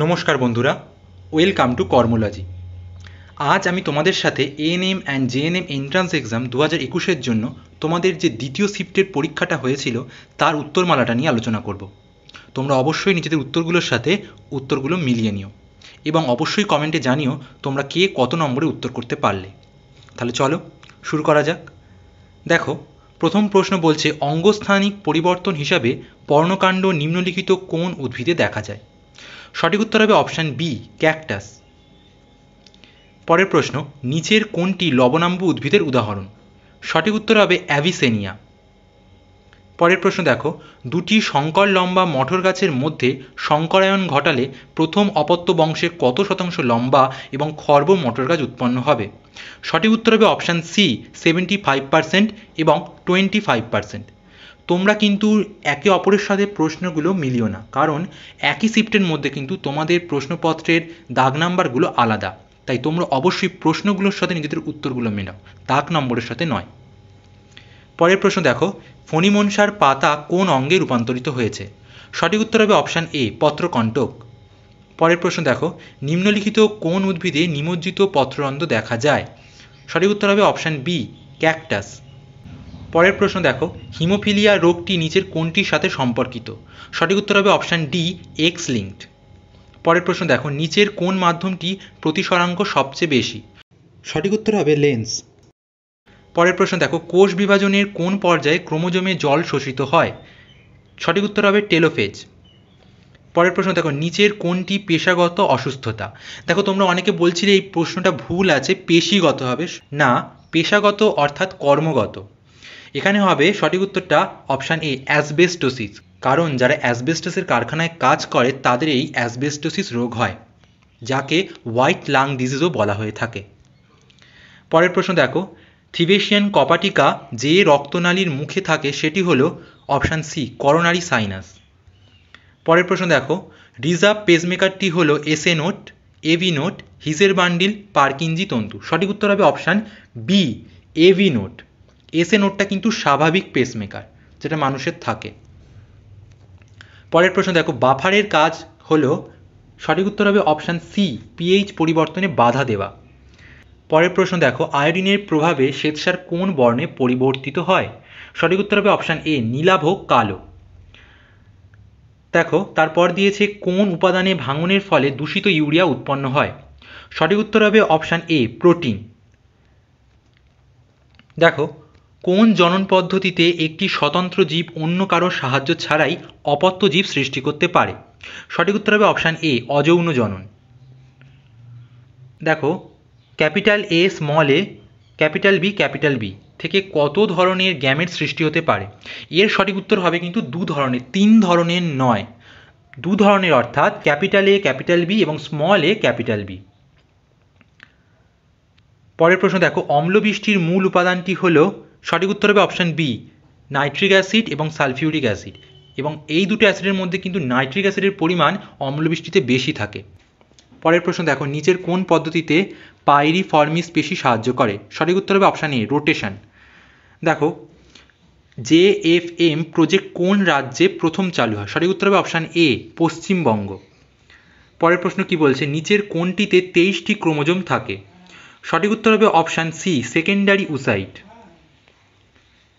নমস্কার বন্ধুরা welcome to কর্মোলজি আজ আমি তোমাদের সাথে ANM and GNM entrance exam দু হাজার একুশের জন্য তোমাদের যে দ্বিতীয় শিফটের পরীক্ষাটা হয়েছিল তার উত্তরমালাটা নিয়ে আলোচনা করব তোমরা অবশ্যই নিজেদের উত্তরগুলোর সাথে উত্তরগুলো মিলিয়ে নিও এবং অবশ্যই কমেন্টে জানিও তোমরা কে কত নম্বরে উত্তর করতে পারলে তাহলে চলো শুরু করা যাক দেখো প্রথম প্রশ্ন বলছে অঙ্গস্থানিক পরিবর্তন হিসাবে পর্ণকাণ্ড নিম্নলিখিত কোন উদ্ভিদে দেখা যায় সঠিক উত্তর হবে অপশান বি ক্যাকটাস পরের প্রশ্ন নিচের কোনটি লবণাম্বু উদ্ভিদের উদাহরণ সঠিক উত্তর হবে অ্যাভিসেনিয়া পরের প্রশ্ন দেখো দুটি শঙ্কর লম্বা মটর গাছের মধ্যে শঙ্করায়ন ঘটালে প্রথম অপত্য বংশে কত শতাংশ লম্বা এবং খর্ব মটর গাছ উৎপন্ন হবে সঠিক উত্তর হবে option C seventy five percent এবং টোয়েন্টি ফাইভ পার্সেন্ট তোমরা কিন্তু একে অপরের সাথে প্রশ্নগুলো মিলিও না কারণ একই শিফটের মধ্যে কিন্তু তোমাদের প্রশ্নপত্রের দাগ নাম্বারগুলো আলাদা তাই তোমরা অবশ্যই প্রশ্নগুলোর সাথে নিজেদের উত্তরগুলো মেলাও দাগ নম্বরের সাথে নয় পরের প্রশ্ন দেখো ফণিমনসার পাতা কোন অঙ্গে রূপান্তরিত হয়েছে সঠিক উত্তর হবে অপশান এ পত্রকণ্টক পরের প্রশ্ন দেখো নিম্নলিখিত কোন উদ্ভিদে নিমজ্জিত পত্ররন্ধ্র দেখা যায় সঠিক উত্তর হবে অপশান বি ক্যাকটাস পরের প্রশ্ন দেখো হিমোফিলিয়া রোগটি নিচের কোনটির সাথে সম্পর্কিত সঠিক উত্তর হবে অপশান ডি এক্স লিঙ্কড পরের প্রশ্ন দেখো নিচের কোন মাধ্যমটি প্রতিসরাঙ্ক সবচেয়ে বেশি সঠিক উত্তর হবে লেন্স পরের প্রশ্ন দেখো কোষ বিভাজনের কোন পর্যায়ে ক্রোমোজোমে জল শোষিত হয় সঠিক উত্তর হবে টেলোফেজ পরের প্রশ্ন দেখো নিচের কোনটি পেশাগত অসুস্থতা দেখো তোমরা অনেকে বলছিলে এই প্রশ্নটা ভুল আছে পেশিগত হবে না পেশাগত অর্থাৎ কর্মগত এখানে হবে সঠিক উত্তরটা অপশান এ অ্যাসবেস্টোসিস কারণ যারা অ্যাসবেস্টোসের কারখানায় কাজ করে তাদের এই অ্যাসবেস্টোসিস রোগ হয় যাকে হোয়াইট লাং ডিজিজও বলা হয়ে থাকে পরের প্রশ্ন দেখো থিবেশিয়ান কপাটিকা যে রক্তনালীর মুখে থাকে সেটি হল অপশান সি করোনারি সাইনাস পরের প্রশ্ন দেখো রিজার্ভ পেজমেকারটি হল এসে নোট এভি নোট হিজের বান্ডিল পার্কিনজি তন্তু সঠিক উত্তর হবে option B AV node SA নোটটা কিন্তু স্বাভাবিক পেসমেকার যেটা মানুষের থাকে পরের প্রশ্ন দেখো বাফারের কাজ হলো সঠিক উত্তর হবে অপশান সি পিএইচ পরিবর্তনে বাধা দেওয়া পরের প্রশ্ন দেখো আয়োডিনের প্রভাবে শ্বেতসার কোন বর্ণে পরিবর্তিত হয় সঠিক উত্তর হবে অপশান এ নীলাভ কালো দেখো তারপর দিয়েছে কোন উপাদানে ভাঙনের ফলে দূষিত ইউরিয়া উৎপন্ন হয় সঠিক উত্তর হবে অপশান এ প্রোটিন দেখো কোন জনন পদ্ধতিতে একটি স্বতন্ত্র জীব অন্য কারো সাহায্য ছাড়াই অপত্য জীব সৃষ্টি করতে পারে সঠিক উত্তর হবে অপশান এ অযৌন জনন দেখো capital A small A capital B capital B থেকে কত ধরনের গ্যামের সৃষ্টি হতে পারে এর সঠিক উত্তর হবে কিন্তু দু ধরনের তিন ধরনের নয় দু ধরনের অর্থাৎ ক্যাপিটাল এ ক্যাপিটাল বি এবং স্মল এ ক্যাপিটাল বি পরের প্রশ্ন দেখো অম্লবৃষ্টির মূল উপাদানটি হলো সঠিক উত্তর হবে অপশান বি নাইট্রিক অ্যাসিড এবং সালফিউরিক অ্যাসিড এবং এই দুটো অ্যাসিডের মধ্যে কিন্তু নাইট্রিক অ্যাসিডের পরিমাণ অম্লবৃষ্টিতে বেশি থাকে পরের প্রশ্ন দেখো নিচের কোন পদ্ধতিতে পাইরি ফর্মিস বেশি সাহায্য করে সঠিক উত্তর হবে অপশান এ রোটেশন দেখো জে এফ এম প্রজেক্ট কোন রাজ্যে প্রথম চালু হয় সঠিক উত্তর হবে অপশান এ পশ্চিমবঙ্গ পরের প্রশ্ন কি বলছে নিচের কোনটিতে তেইশটি ক্রোমোজোম থাকে সঠিক উত্তর হবে অপশান সি সেকেন্ডারি উসাইট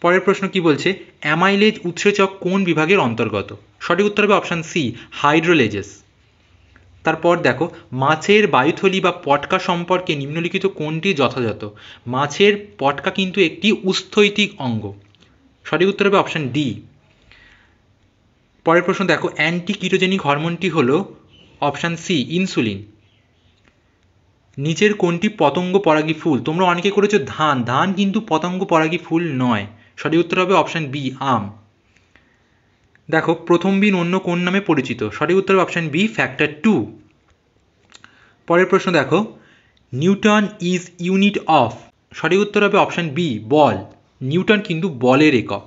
পরের প্রশ্ন কি বলছে অ্যামাইলেজ উৎসেচক কোন বিভাগের অন্তর্গত সঠিক উত্তর হবে অপশান সি হাইড্রোলেজেস তারপর দেখো মাছের বায়ুথলি বা পটকা সম্পর্কে নিম্নলিখিত কোনটি যথাযথ মাছের পটকা কিন্তু একটি উস্থৈতিক অঙ্গ সঠিক উত্তর হবে অপশান ডি পরের প্রশ্ন দেখো অ্যান্টি কিটোজেনিক হরমোনটি হল অপশান সি ইনসুলিন নিচের কোনটি পতঙ্গ পরাগী ফুল তোমরা অনেকে করেছো ধান ধান কিন্তু পতঙ্গ পরাগী ফুল নয় সঠিক উত্তর হবে অপশান বি আম দেখো প্রথম বিন অন্য কোন নামে পরিচিত সঠিক উত্তর অপশান বি ফ্যাক্টর টু পরের প্রশ্ন দেখো নিউটন ইজ ইউনিট অফ সঠিক উত্তর হবে অপশান বি বল নিউটন কিন্তু বলের একক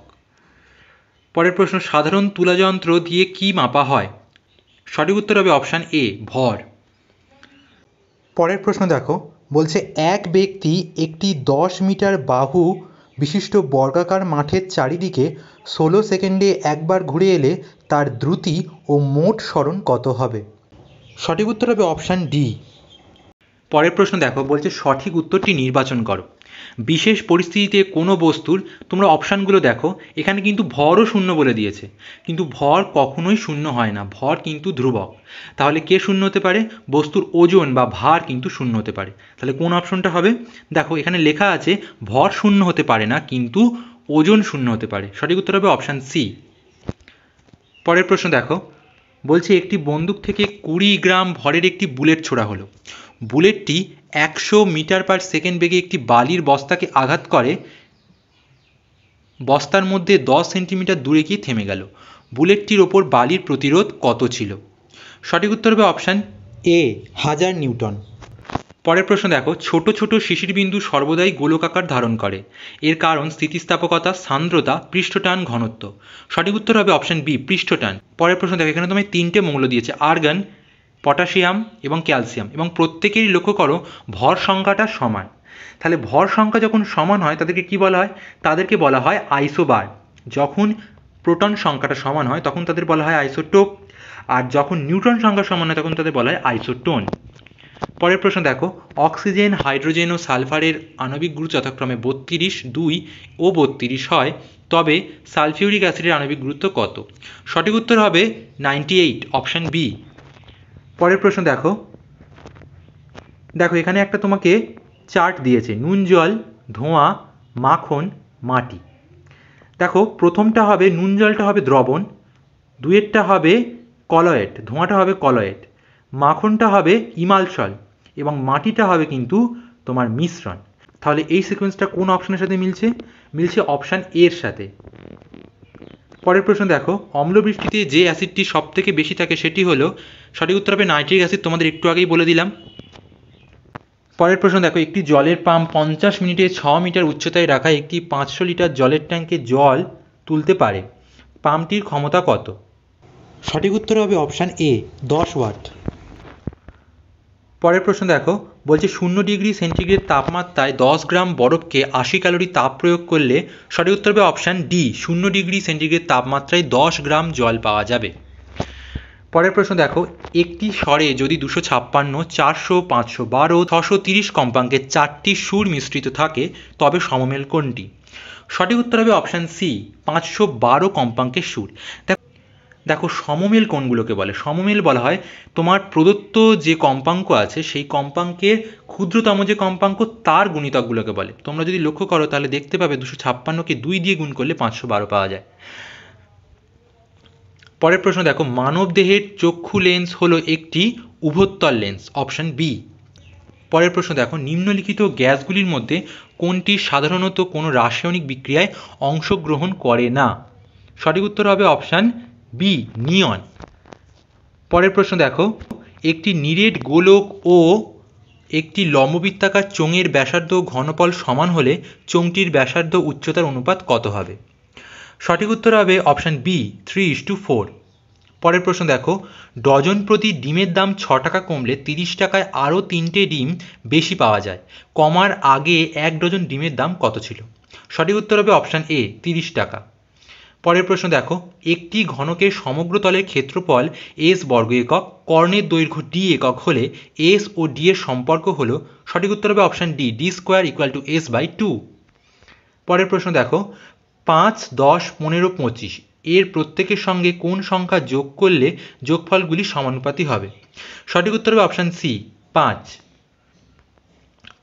পরের প্রশ্ন সাধারণ তুলাযন্ত্র দিয়ে কি মাপা হয় সঠিক উত্তর হবে অপশান এ ভর পরের প্রশ্ন দেখো বলছে এক ব্যক্তি একটি দশ মিটার বাহু বিশিষ্ট বর্গাকার মাঠের চারিদিকে ষোলো সেকেন্ডে একবার ঘুরে এলে তার দ্রুতি ও মোট স্মরণ কত হবে সঠিক উত্তর হবে অপশান ডি পরের প্রশ্ন দেখো বলছে সঠিক উত্তরটি নির্বাচন করো বিশেষ পরিস্থিতিতে কোনো বস্তুর তোমরা অপশানগুলো দেখো এখানে কিন্তু ভরও শূন্য বলে দিয়েছে কিন্তু ভর কখনোই শূন্য হয় না ভর কিন্তু ধ্রুবক তাহলে কে শূন্য হতে পারে বস্তুর ওজন বা ভার কিন্তু শূন্য হতে পারে তাহলে কোন অপশনটা হবে দেখো এখানে লেখা আছে ভর শূন্য হতে পারে না কিন্তু ওজন শূন্য হতে পারে সঠিক উত্তর হবে অপশান সি পরের প্রশ্ন দেখো বলছে একটি বন্দুক থেকে কুড়ি গ্রাম ভরের একটি বুলেট ছোড়া হলো বুলেটটি একশো মিটার পার সেকেন্ড বেগে একটি বালির বস্তাকে আঘাত করে বস্তার মধ্যে দশ সেন্টিমিটার দূরে গিয়ে থেমে গেল বুলেটটির ওপর বালির প্রতিরোধ কত ছিল সঠিক উত্তর হবে অপশান এ হাজার নিউটন পরের প্রশ্ন দেখো ছোট ছোট শিশির বিন্দু সর্বদাই গোলকাকার ধারণ করে এর কারণ স্থিতিস্থাপকতা সান্দ্রতা পৃষ্ঠটান ঘনত্ব সঠিক উত্তর হবে অপশন বি পৃষ্ঠটান পরের প্রশ্ন দেখো এখানে তোমায় তিনটে মৌল দিয়েছে আর্গান পটাশিয়াম এবং ক্যালসিয়াম এবং প্রত্যেকেরই লক্ষ্য করো ভর সংখ্যাটা সমান তাহলে ভর সংখ্যা যখন সমান হয় তাদেরকে কি বলা হয় তাদেরকে বলা হয় আইসোবার যখন প্রোটন সংখ্যাটা সমান হয় তখন তাদের বলা হয় আইসোটোপ আর যখন নিউট্রন সংখ্যা সমান হয় তখন তাদের বলা হয় আইসোটোন পরের প্রশ্ন দেখো অক্সিজেন হাইড্রোজেন ও সালফারের আণবিক গুরু যথাক্রমে বত্রিশ দুই ও বত্রিশ হয় তবে সালফিউরিক অ্যাসিডের আণবিক গুরুত্ব কত সঠিক উত্তর হবে নাইনটি এইট অপশান বি পরের প্রশ্ন দেখো দেখো এখানে একটা তোমাকে চার্ট দিয়েছে নুন জল ধোঁয়া মাখন মাটি দেখো প্রথমটা হবে নুন জলটা হবে দ্রবণ দুয়েরটা হবে কলয়েট ধোঁয়াটা হবে কলয়েট মাখনটা হবে ইমালসল এবং মাটিটা হবে কিন্তু তোমার মিশ্রণ তাহলে এই সিকোয়েন্সটা কোন অপশনের সাথে মিলছে মিলছে অপশান এর সাথে পরের প্রশ্ন দেখো অম্লবৃষ্টিতে যে অ্যাসিডটি সব থেকে বেশি থাকে সেটি হলো সঠিক উত্তর হবে নাইট্রিক অ্যাসিড তোমাদের একটু আগেই বলে দিলাম পরের প্রশ্ন দেখো একটি জলের পাম্প পঞ্চাশ মিনিটে ছ মিটার উচ্চতায় রাখা একটি পাঁচশো লিটার জলের ট্যাঙ্কে জল তুলতে পারে পাম্পটির ক্ষমতা কত সঠিক উত্তর হবে অপশান এ দশ ওয়াট পরের প্রশ্ন দেখো বলছে শূন্য ডিগ্রি সেন্টিগ্রেড তাপমাত্রায় দশ গ্রাম বরফকে আশি ক্যালোরি তাপ প্রয়োগ করলে সঠিক উত্তর হবে অপশান ডি শূন্য ডিগ্রি সেন্টিগ্রেড তাপমাত্রায় দশ গ্রাম জল পাওয়া যাবে পরের প্রশ্ন দেখো একটি স্বরে যদি দুশো ছাপ্পান্ন চারশো পাঁচশো বারো ছশো তিরিশ কম্পাঙ্কের চারটি সুর মিশ্রিত থাকে তবে সমমেল কোনটি সঠিক উত্তর হবে অপশান সি পাঁচশো বারো কম্পাঙ্কের সুর দেখো সমমেল কোণগুলোকে বলে সমমেল বলা হয় তোমার প্রদত্ত যে কম্পাঙ্ক আছে সেই কম্পাঙ্কের ক্ষুদ্রতম যে কম্পাঙ্ক তার গুণিতকগুলোকে বলে তোমরা যদি লক্ষ্য করো তাহলে দেখতে পাবে দুশো ছাপ্পান্নকে দুই দিয়ে গুণ করলে পাঁচশো বারো পাওয়া যায় পরের প্রশ্ন দেখো মানব দেহের চক্ষু লেন্স হলো একটি উভত্তর লেন্স অপশন বি পরের প্রশ্ন দেখো নিম্নলিখিত গ্যাসগুলির মধ্যে কোনটি সাধারণত কোনো রাসায়নিক বিক্রিয়ায় অংশগ্রহণ করে না সঠিক উত্তর হবে অপশান বি নিয়ন পরের প্রশ্ন দেখো একটি নিরেট গোলক ও একটি লম্ববৃত্তাকার চোঙের ব্যাসার্ধ ঘনফল সমান হলে চোঙটির ব্যাসার্ধ উচ্চতার অনুপাত কত হবে সঠিক উত্তর হবে option B three is to four পরের প্রশ্ন দেখো ডজন প্রতি ডিমের দাম ছ টাকা কমলে তিরিশ টাকায় আরও তিনটে ডিম বেশি পাওয়া যায় কমার আগে এক ডজন ডিমের দাম কত ছিল সঠিক উত্তর হবে অপশান এ তিরিশ টাকা পরের প্রশ্ন দেখো একটি ঘনকের সমগ্র তলের ক্ষেত্রফল এস বর্গ একক কর্ণের দৈর্ঘ্য ডি একক হলে এস ও ডি এর সম্পর্ক হল সঠিক উত্তর হবে option D D square equal to S by two পরের প্রশ্ন দেখো পাঁচ দশ পনেরো পঁচিশ এর প্রত্যেকের সঙ্গে কোন সংখ্যা যোগ করলে যোগফলগুলি সমানুপাতি হবে সঠিক উত্তর হবে অপশান সি পাঁচ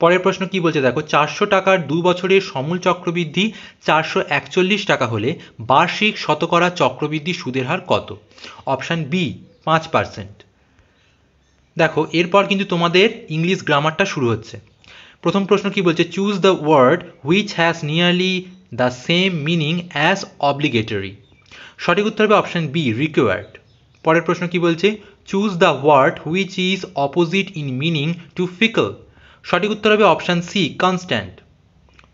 পরের প্রশ্ন কি বলছে দেখো চারশো টাকার দু বছরের সমূল চক্রবৃদ্ধি চারশো একচল্লিশ টাকা হলে বার্ষিক শতকরা চক্রবৃদ্ধি সুদের হার কত অপশান বি পাঁচ পার্সেন্ট দেখো এরপর কিন্তু তোমাদের ইংলিশ গ্রামারটা শুরু হচ্ছে প্রথম প্রশ্ন কি বলছে choose the word which has nearly the same meaning as obligatory সঠিক উত্তর হবে অপশান বি রিকোয়ার্ড পরের প্রশ্ন কি বলছে choose the word which is opposite in meaning to fickle সঠিক উত্তর হবে অপশান সি কনস্ট্যান্ট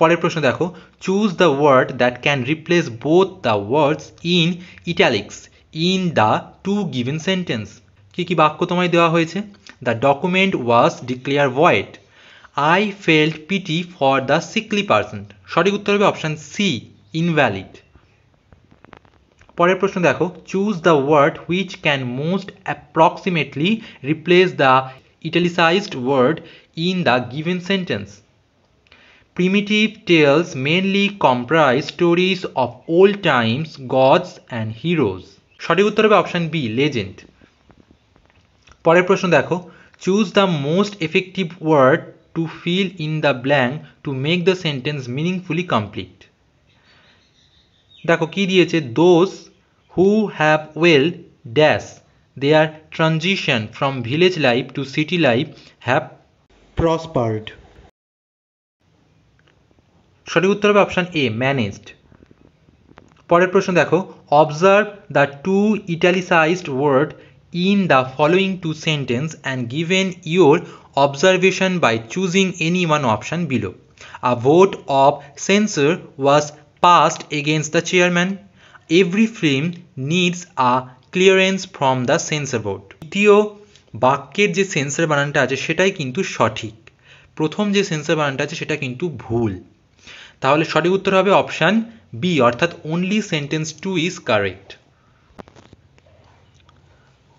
পরের প্রশ্ন দেখো choose the word that can replace both the words in italics in the two given sentence কী কী বাক্য তোমায় দেওয়া হয়েছে the document was declare void I felt pity for the sickly person সঠিক উত্তর হবে অপশান সি ইনভ্যালিড পরের প্রশ্ন দেখো choose the word which can most approximately replace the italicised word in the given sentence. Primitive tales mainly comprise stories of old times, gods and heroes. সঠিক উত্তর হবে option B legend পরের প্রশ্ন দেখো choose the most effective word to fill in the blank to make the sentence meaningfully complete দেখো কি দিয়েছে those who have well dash their transition from village life to city life have prospered সঠিক উত্তর হবে option A managed পরের প্রশ্ন দেখো observe the two italicised word in the following two sentence and given your observation by choosing any one option below a vote of censure was passed against the chairman every film needs a clearance from the censor board. দ্বিতীয় বাক্যের যে সেন্সের বানানটা আছে সেটাই কিন্তু সঠিক প্রথম যে সেন্সের বানানটা আছে সেটা কিন্তু ভুল তাহলে সঠিক উত্তর হবে অপশান বি অর্থাৎ only sentence two is correct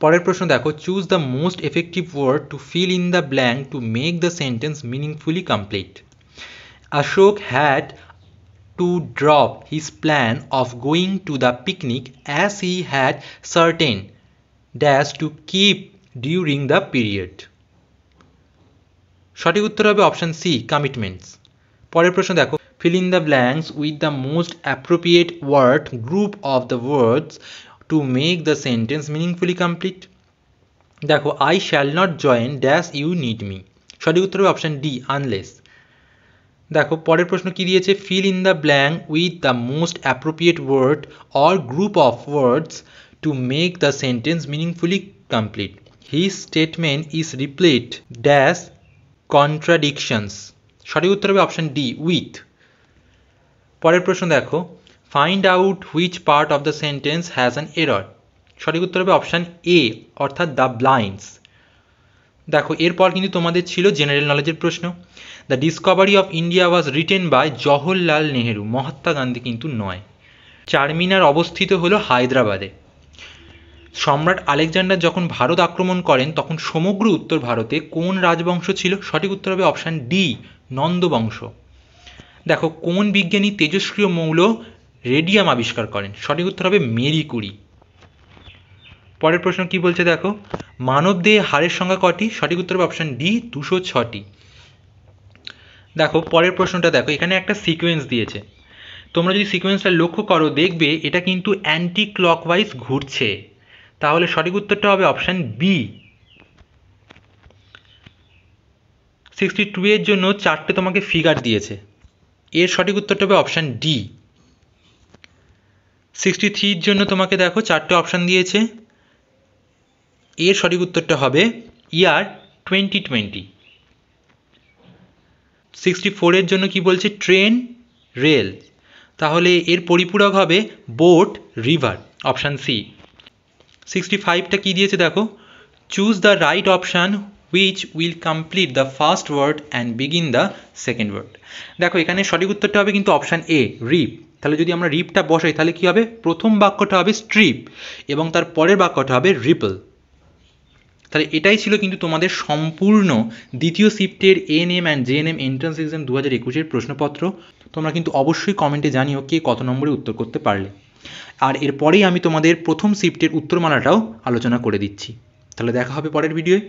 পরের প্রশ্ন দেখো choose the most effective word to fill in the blank to make the sentence meaningfully complete Ashok had to drop his plan of going to the picnic as he had certain dash to keep during the period সঠিক উত্তর হবে option C commitments পরের প্রশ্ন দেখো fill in the blanks with the most appropriate word group of the words to make the sentence meaningfully complete দেখো I shall not join dash you need me সঠিক উত্তর হবে অপশান ডি আনলেস দেখো পরের প্রশ্ন কি দিয়েছে fill in the blank with the most appropriate word or group of words to make the sentence meaningfully complete his statement is replete dash contradictions সঠিক উত্তর হবে অপশান ডি উইথ পরের প্রশ্ন দেখো find out which part of the sentence has an error সঠিক উত্তর হবে option এ অর্থাৎ দ্য ব্লাইন্ডস দেখো এরপর কিন্তু তোমাদের ছিল জেনারেল নলেজের প্রশ্ন the discovery of India was written by Jawaharlal Nehru Mahatma Gandhi কিন্তু নয় চারমিনার অবস্থিত হলো হায়দ্রাবাদে সম্রাট আলেকজান্ডার যখন ভারত আক্রমণ করেন তখন সমগ্র উত্তর ভারতে কোন রাজবংশ ছিল সঠিক উত্তর হবে অপশান ডি নন্দবংশ দেখো কোন বিজ্ঞানী তেজস্ক্রিয় মৌল রেডিয়াম আবিষ্কার করেন সঠিক উত্তর হবে মেরি কুরি পরের প্রশ্ন কি বলছে দেখো মানব দেহে হারের সংখ্যা কটি সঠিক উত্তর হবে অপশান ডি দুশো ছটি দেখো পরের প্রশ্নটা দেখো এখানে একটা সিকোয়েন্স দিয়েছে তোমরা যদি সিকোয়েন্সটা লক্ষ্য করো দেখবে এটা কিন্তু অ্যান্টি ক্লকওয়াইজ ঘুরছে তাহলে সঠিক উত্তরটা হবে অপশান বি সিক্সটি টু এর জন্য চারটে তোমাকে ফিগার দিয়েছে এর সঠিক উত্তরটা হবে অপশান ডি সিক্সটি থ্রির জন্য তোমাকে দেখো চারটে অপশান দিয়েছে এর সঠিক উত্তরটা হবে ইয়ার টোয়েন্টি টোয়েন্টি সিক্সটি ফোরের জন্য কি বলছে ট্রেন রেল তাহলে এর পরিপূরক হবে boat river option C sixty ফাইভটা কী দিয়েছে দেখো choose the right option which will complete the first word and begin the second word দেখো এখানে সঠিক উত্তরটা হবে কিন্তু অপশান এ রিপ তাহলে যদি আমরা রিপটা বসাই তাহলে কী হবে প্রথম বাক্যটা হবে স্ট্রিপ এবং তার পরের বাক্যটা হবে রিপল তাহলে এটাই ছিল কিন্তু তোমাদের সম্পূর্ণ দ্বিতীয় শিফটের N M and G N M entrance exam দু হাজার একুশের প্রশ্নপত্র তোমরা কিন্তু অবশ্যই কমেন্টে জানিও কে কত নম্বরে উত্তর করতে পারলে আর এরপরেই আমি তোমাদের প্রথম শিফটের উত্তরমালাটাও আলোচনা করে দিচ্ছি তাহলে দেখা হবে পরের ভিডিওয়ে